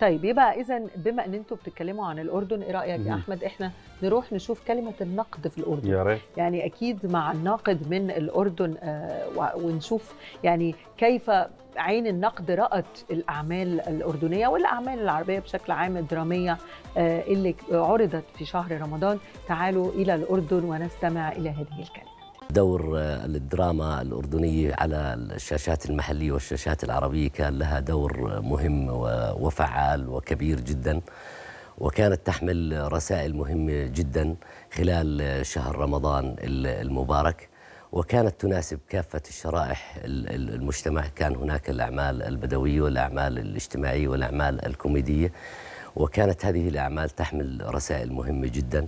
طيب يبقى اذا بما ان انتم بتتكلموا عن الاردن ايه رايك يا احمد احنا نروح نشوف كلمه النقد في الاردن يا ريت. يعني اكيد مع الناقد من الاردن آه ونشوف يعني كيف عين النقد رأت الأعمال الأردنية والأعمال العربية بشكل عام الدرامية آه، اللي عرضت في شهر رمضان تعالوا إلى الأردن ونستمع إلى هذه الكلمة دور الدراما آه، الأردنية على الشاشات المحلية والشاشات العربية كان لها دور مهم وفعال وكبير جدا وكانت تحمل رسائل مهمة جدا خلال شهر رمضان المبارك وكانت تناسب كافة الشرائح المجتمع كان هناك الأعمال البدوية والأعمال الاجتماعية والأعمال الكوميدية وكانت هذه الأعمال تحمل رسائل مهمة جداً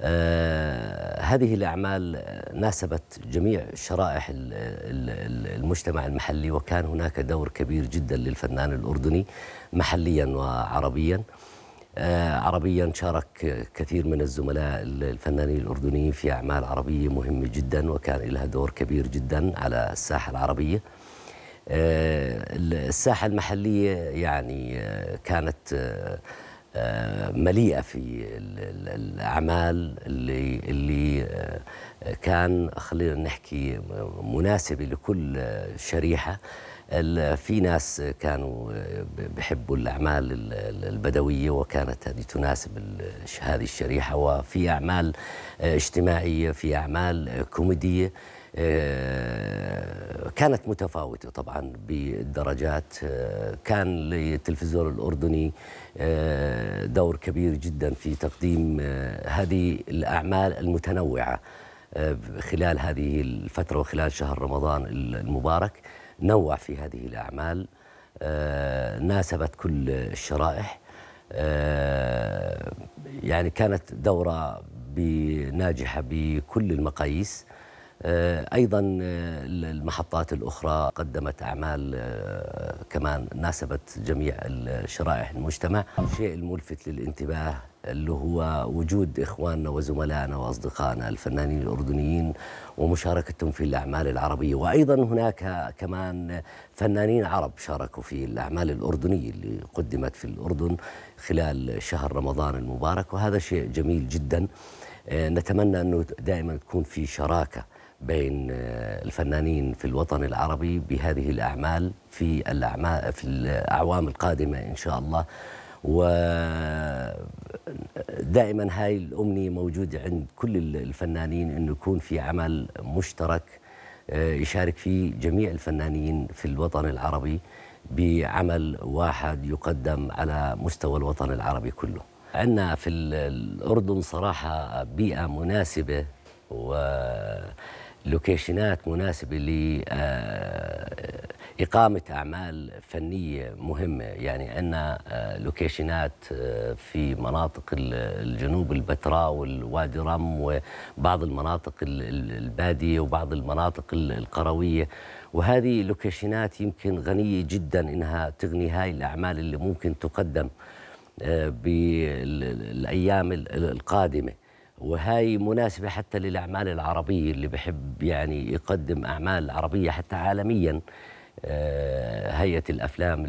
آه، هذه الأعمال ناسبت جميع شرائح المجتمع المحلي وكان هناك دور كبير جدا للفنان الأردني محليا وعربيا آه، عربيا شارك كثير من الزملاء الفنانين الأردنيين في أعمال عربية مهمة جدا وكان لها دور كبير جدا على الساحة العربية آه، الساحة المحلية يعني كانت آه، مليئه في الاعمال اللي اللي آه، كان خلينا نحكي مناسبه لكل شريحه في ناس كانوا آه، بحبوا الأعمال البدوية وكانت هذه تناسب هذه الشريحة وفي أعمال اجتماعية في أعمال كوميدية آه، كانت متفاوتة طبعا بالدرجات آه، كان للتلفزيون الأردني آه، دور كبير جدا في تقديم هذه الأعمال المتنوعة خلال هذه الفترة وخلال شهر رمضان المبارك نوع في هذه الأعمال ناسبت كل الشرائح يعني كانت دورة ناجحة بكل المقاييس آه، أيضا آه، المحطات الأخرى قدمت أعمال آه، كمان ناسبت جميع الشرائح المجتمع الشيء الملفت للانتباه اللي هو وجود إخواننا وزملائنا وأصدقائنا الفنانين الأردنيين ومشاركتهم في الأعمال العربية وأيضا هناك كمان فنانين عرب شاركوا في الأعمال الأردنية اللي قدمت في الأردن خلال شهر رمضان المبارك وهذا شيء جميل جدا نتمنى أنه دائما تكون في شراكة بين الفنانين في الوطن العربي بهذه الأعمال في الأعمال في الأعوام القادمة إن شاء الله ودائما هاي الأمنية موجودة عند كل الفنانين أنه يكون في عمل مشترك آه، يشارك فيه جميع الفنانين في الوطن العربي بعمل واحد يقدم على مستوى الوطن العربي كله عندنا في الأردن صراحة بيئة مناسبة و لوكيشنات مناسبة لإقامة آه، أعمال فنية مهمة يعني عندنا آه، لوكيشنات آه، في مناطق الجنوب البتراء والوادي رم وبعض المناطق البادية وبعض المناطق القروية وهذه لوكيشنات يمكن غنية جدا إنها تغني هاي الأعمال اللي ممكن تقدم بالأيام القادمة وهاي مناسبة حتى للأعمال العربية اللي بحب يعني يقدم أعمال عربية حتى عالميا آه، هيئة الأفلام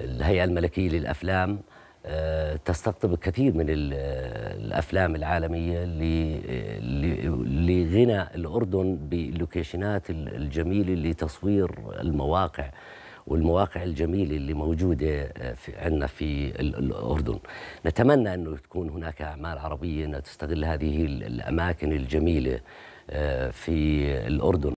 الهيئة الملكية للأفلام آه، تستقطب كثير من الافلام العالميه لغنى الاردن باللوكيشنات الجميله لتصوير المواقع والمواقع الجميلة اللي موجودة آه، في عندنا في الأردن نتمنى أنه تكون هناك أعمال عربية أنها تستغل هذه الأماكن الجميلة آه، في الأردن